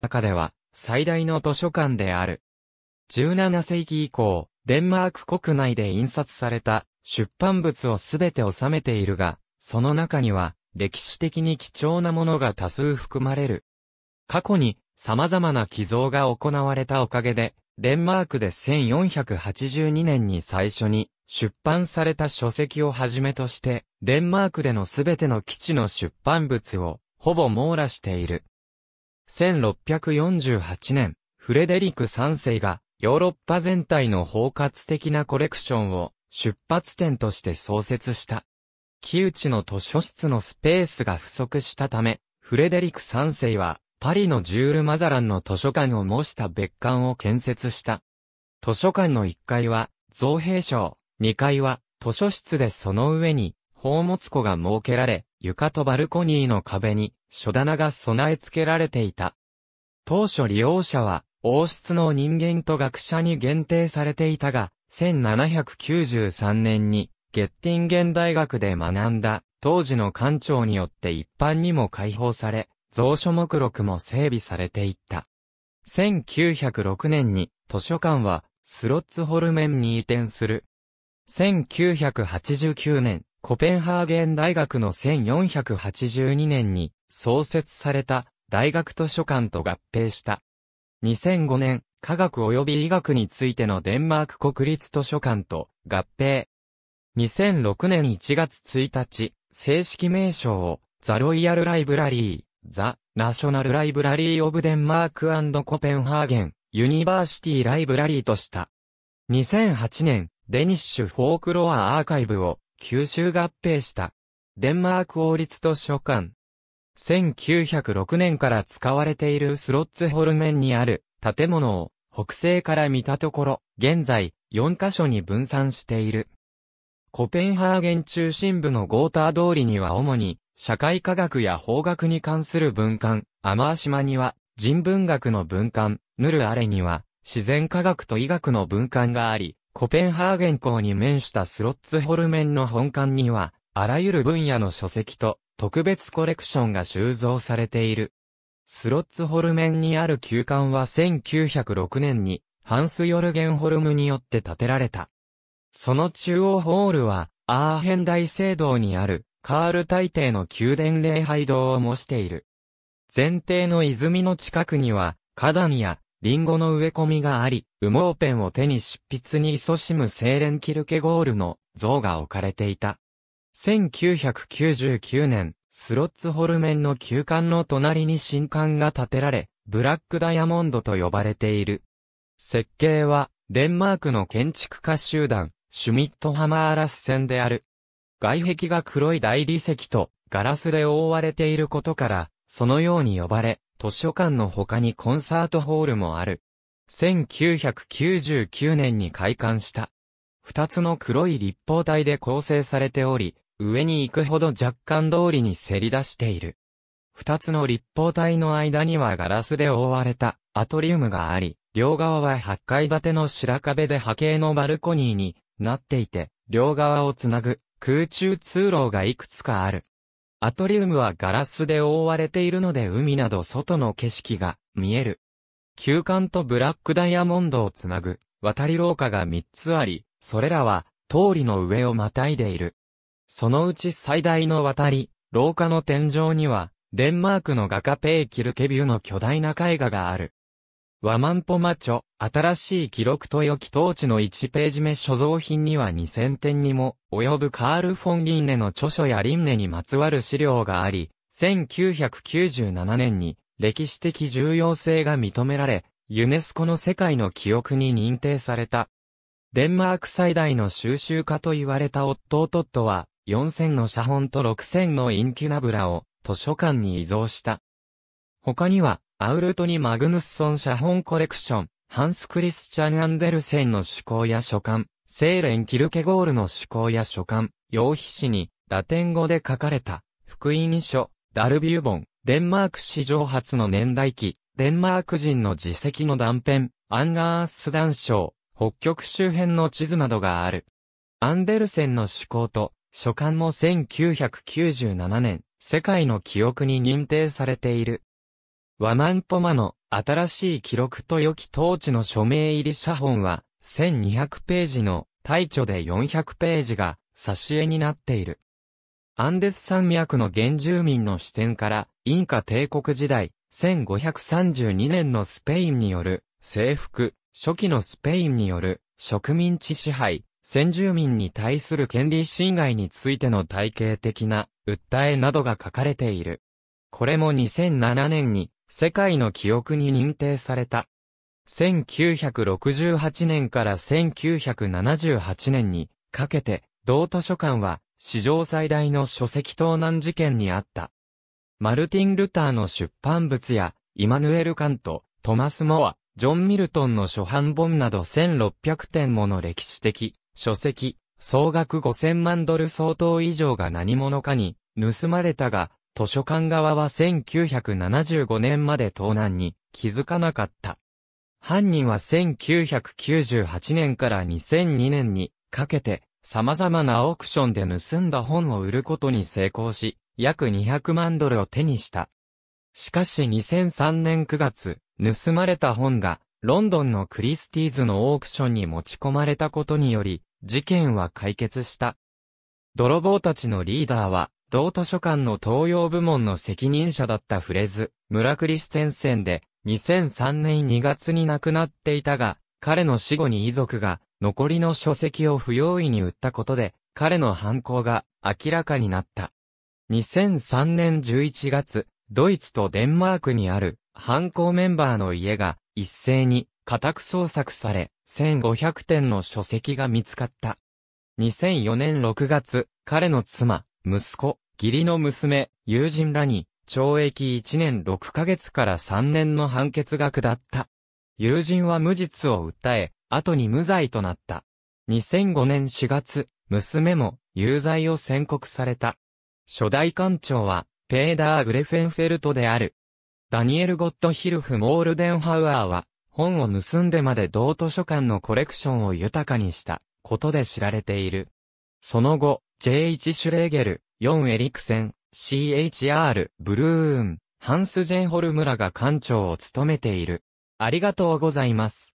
中では最大の図書館である。17世紀以降、デンマーク国内で印刷された出版物をすべて収めているが、その中には歴史的に貴重なものが多数含まれる。過去に様々な寄贈が行われたおかげで、デンマークで1482年に最初に出版された書籍をはじめとして、デンマークでのすべての基地の出版物をほぼ網羅している。1648年、フレデリク3世がヨーロッパ全体の包括的なコレクションを出発点として創設した。木内の図書室のスペースが不足したため、フレデリク3世はパリのジュール・マザランの図書館を模した別館を建設した。図書館の1階は造幣省、2階は図書室でその上に宝物庫が設けられ、床とバルコニーの壁に書棚が備え付けられていた。当初利用者は王室の人間と学者に限定されていたが、1793年にゲッティンゲン大学で学んだ当時の館長によって一般にも開放され、蔵書目録も整備されていった。1906年に図書館はスロッツホルメンに移転する。1989年、コペンハーゲン大学の1482年に創設された大学図書館と合併した。2005年、科学及び医学についてのデンマーク国立図書館と合併。2006年1月1日、正式名称をザ・ロイヤル・ライブラリー、ザ・ナショナル・ライブラリー・オブ・デンマークコペンハーゲン、ユニバーシティ・ライブラリーとした。2008年、デニッシュ・フォークロア・アーカイブを吸収合併した。デンマーク王立図書館。1906年から使われているスロッツホルメンにある建物を北西から見たところ、現在4カ所に分散している。コペンハーゲン中心部のゴーター通りには主に社会科学や法学に関する文館、アマー島には人文学の文館、ヌルアレには自然科学と医学の文館があり、コペンハーゲン港に面したスロッツホルメンの本館には、あらゆる分野の書籍と特別コレクションが収蔵されている。スロッツホルメンにある旧館は1906年にハンス・ヨルゲンホルムによって建てられた。その中央ホールはアーヘン大聖堂にあるカール大帝の宮殿礼拝堂を模している。前提の泉の近くには花壇やリンゴの植え込みがあり、羽毛ペンを手に執筆に勤しむセーレン・キルケゴールの像が置かれていた。1999年、スロッツホルメンの旧館の隣に新館が建てられ、ブラックダイヤモンドと呼ばれている。設計は、デンマークの建築家集団、シュミットハマーラスンである。外壁が黒い大理石とガラスで覆われていることから、そのように呼ばれ、図書館の他にコンサートホールもある。1999年に開館した。二つの黒い立方体で構成されており、上に行くほど若干通りにせり出している。二つの立方体の間にはガラスで覆われたアトリウムがあり、両側は八階建ての白壁で波形のバルコニーになっていて、両側をつなぐ空中通路がいくつかある。アトリウムはガラスで覆われているので海など外の景色が見える。旧館とブラックダイヤモンドをつなぐ渡り廊下が3つあり、それらは通りの上をまたいでいる。そのうち最大の渡り、廊下の天井には、デンマークの画家ペー・キルケビューの巨大な絵画がある。ワマンポマチョ、新しい記録と良き当地の1ページ目所蔵品には2000点にも、及ぶカール・フォン・リンネの著書やリンネにまつわる資料があり、1997年に歴史的重要性が認められ、ユネスコの世界の記憶に認定された。デンマーク最大の収集家と言われたオットトットは、4000の写本と6000のインキュナブラを図書館に移蔵した。他には、アウルトニ・マグヌッソン写本コレクション、ハンス・クリスチャン・アンデルセンの趣向や書簡、セーレン・キルケゴールの趣向や書簡、用皮紙に、ラテン語で書かれた、福音書、ダルビューボン、デンマーク史上初の年代記、デンマーク人の自責の断片、アンガース断章、北極周辺の地図などがある。アンデルセンの趣向と、書簡も1997年、世界の記憶に認定されている。ワマンポマの新しい記録と良き統治の署名入り写本は、1200ページの大著で400ページが挿絵になっている。アンデス山脈の原住民の視点から、インカ帝国時代、1532年のスペインによる征服、初期のスペインによる植民地支配、先住民に対する権利侵害についての体系的な訴えなどが書かれている。これも2007年に世界の記憶に認定された。1968年から1978年にかけて、同図書館は史上最大の書籍盗難事件にあった。マルティン・ルターの出版物や、イマヌエル・カント、トマス・モア、ジョン・ミルトンの初版本など1600点もの歴史的、書籍、総額5000万ドル相当以上が何者かに盗まれたが、図書館側は1975年まで盗難に気づかなかった。犯人は1998年から2002年にかけて様々なオークションで盗んだ本を売ることに成功し、約200万ドルを手にした。しかし2003年9月、盗まれた本がロンドンのクリスティーズのオークションに持ち込まれたことにより、事件は解決した。泥棒たちのリーダーは、同図書館の東洋部門の責任者だったフレズ、村クリステンセンで、2003年2月に亡くなっていたが、彼の死後に遺族が、残りの書籍を不用意に売ったことで、彼の犯行が明らかになった。2003年11月、ドイツとデンマークにある犯行メンバーの家が一斉に家宅捜索され、1500点の書籍が見つかった。2004年6月、彼の妻、息子、義理の娘、友人らに、懲役1年6ヶ月から3年の判決が下った。友人は無実を訴え、後に無罪となった。2005年4月、娘も有罪を宣告された。初代官長は、ペーダー・グレフェンフェルトである。ダニエル・ゴッド・ヒルフ・モールデンハウアーは、本を盗んでまで同図書館のコレクションを豊かにしたことで知られている。その後、J1 シュレーゲル、4エリクセン、CHR、ブルーン、ハンス・ジェンホルムらが艦長を務めている。ありがとうございます。